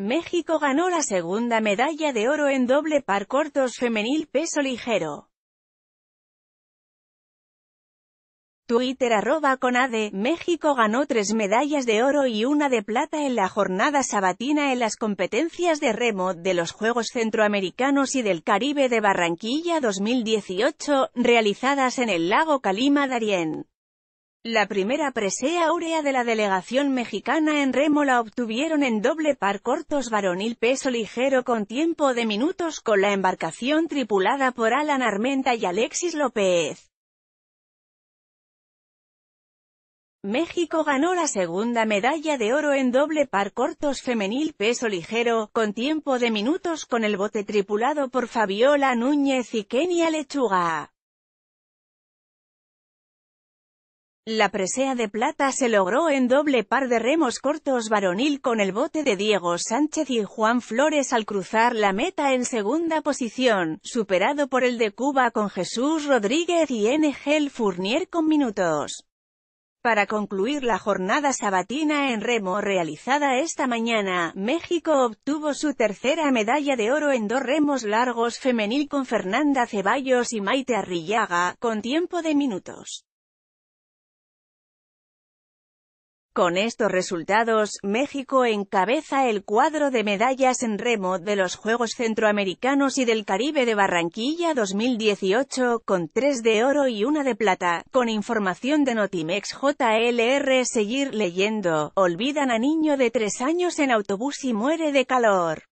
México ganó la segunda medalla de oro en doble par cortos femenil peso ligero. Twitter arroba con México ganó tres medallas de oro y una de plata en la jornada sabatina en las competencias de remo de los Juegos Centroamericanos y del Caribe de Barranquilla 2018, realizadas en el lago Calima Darién. La primera presea aurea de la delegación mexicana en remo la obtuvieron en doble par cortos varonil peso ligero con tiempo de minutos con la embarcación tripulada por Alan Armenta y Alexis López. México ganó la segunda medalla de oro en doble par cortos femenil peso ligero, con tiempo de minutos con el bote tripulado por Fabiola Núñez y Kenia Lechuga. La presea de plata se logró en doble par de remos cortos varonil con el bote de Diego Sánchez y Juan Flores al cruzar la meta en segunda posición, superado por el de Cuba con Jesús Rodríguez y N. Fournier con minutos. Para concluir la jornada sabatina en remo realizada esta mañana, México obtuvo su tercera medalla de oro en dos remos largos femenil con Fernanda Ceballos y Maite Arrillaga, con tiempo de minutos. Con estos resultados, México encabeza el cuadro de medallas en remo de los Juegos Centroamericanos y del Caribe de Barranquilla 2018, con tres de oro y una de plata. Con información de Notimex JLR seguir leyendo, olvidan a niño de tres años en autobús y muere de calor.